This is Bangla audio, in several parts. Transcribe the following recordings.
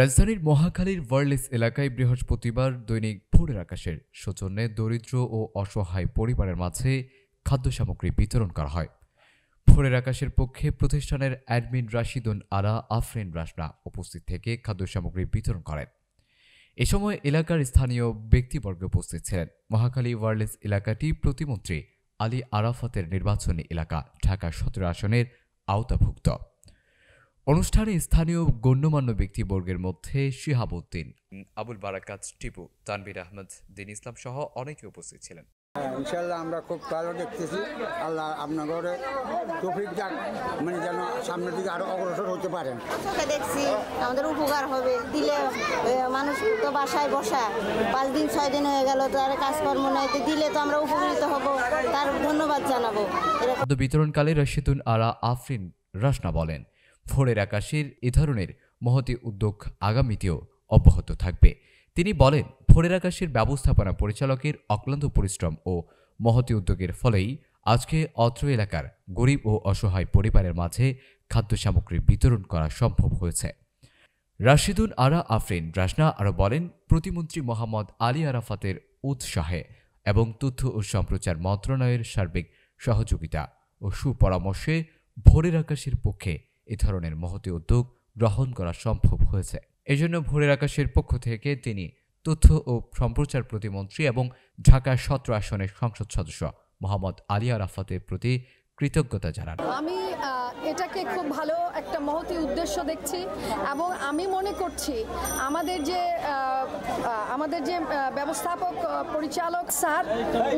রাজধানীর মহাখালীর ওয়ার্লেস এলাকায় বৃহস্পতিবার দৈনিক ভোরের আকাশের সৌজন্যে দরিদ্র ও অসহায় পরিবারের মাঝে খাদ্য সামগ্রী বিতরণ করা হয় ভোরের আকাশের পক্ষে প্রতিষ্ঠানের অ্যাডমিন রাশিদুন আরা আফরিন রাসনা উপস্থিত থেকে খাদ্য সামগ্রী বিতরণ করেন এ সময় এলাকার স্থানীয় ব্যক্তিবর্গ উপস্থিত ছিলেন মহাখালী ওয়ার্লেস এলাকাটি প্রতিমন্ত্রী আলী আরাফাতের নির্বাচনী এলাকা ঢাকা সতেরো আসনের আওতাভুক্ত অনুষ্ঠানে স্থানীয় গণ্যমান্য ব্যক্তিবর্গের মধ্যে শিহাবুদ্দিন আবুল বারাকাত টিপু তানবির আহমদ দিন ইসলাম সহ অনেকে উপস্থিত ছিলেন হ্যাঁ, ইনশাল্লাহ আমরা খুব ভালো দেখতেছি আল্লাহ আপনার ঘরে তফিক যাক মানে যেন সামনের দিকে আরো অগ্রসর হতে পারেন দেখছি আমাদের উপকার হবে দিলে মানুষ তো বাসায় বসা পাঁচ দিন ছয় দিন হয়ে গেল তার কাজকর্ম নাই তো দিলে তো আমরা উপকৃত হব তার ধন্যবাদ জানাবো বিতরণকালে রশিদুল আরা আফরিন রাসনা বলেন ভোরের আকাশের এ ধরনের মহতি উদ্যোগ আগামীতেও অব্যাহত থাকবে তিনি বলেন ভোরের আকাশের ব্যবস্থাপনা পরিচালকের অক্লান্ত পরিশ্রম ও মহতি উদ্যোগের ফলেই আজকে অত্র এলাকার গরিব ও অসহায় পরিবারের মাঝে খাদ্য সামগ্রী বিতরণ করা সম্ভব হয়েছে রাশিদুন আরা আফরিন রাসনা আরও বলেন প্রতিমন্ত্রী মোহাম্মদ আলী আরাফাতের উৎসাহে এবং তথ্য ও সম্প্রচার মন্ত্রণালয়ের সার্বিক সহযোগিতা ও সুপরামর্শে ভোরের আকাশের পক্ষে এ ধরনের মহতি উদ্যোগ গ্রহণ করা সম্ভব হয়েছে এজন্য ভোরের আকাশের পক্ষ থেকে তিনি তথ্য ও সম্প্রচার প্রতিমন্ত্রী এবং ঢাকা সত্র আসনের সংসদ সদস্য মোহাম্মদ আলী আরাফাতের প্রতি কৃতজ্ঞতা জানান আমি এটাকে খুব ভালো একটা মহতি উদ্দেশ্য দেখছি এবং আমি মনে করছি আমাদের যে আমাদের যে ব্যবস্থাপক পরিচালক স্যার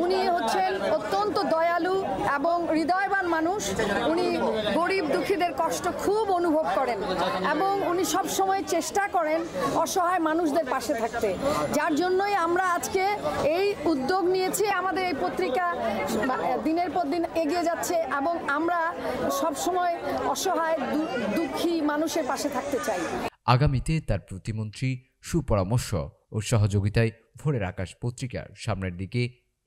উনি হচ্ছেন অত্যন্ত দয়ালু এবং হৃদয়বান মানুষ উনি গরিব দুঃখীদের কষ্ট খুব অনুভব করেন এবং উনি সব সময় চেষ্টা করেন অসহায় মানুষদের পাশে থাকতে যার জন্যই আমরা আজকে এই উদ্যোগ নিয়েছি আমাদের এই পত্রিকা দিনের পর দিন এগিয়ে যাচ্ছে এবং আমরা সব সময় অসহায় দুঃখী মানুষের পাশে থাকতে চাই আগামীতে তার প্রতিমন্ত্রী সুপরামর্শ ও সহযোগিতায় ভোরের আকাশ পত্রিকার সামনের দিকে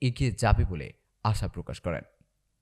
এগিয়ে যাবে বলে আশা প্রকাশ করেন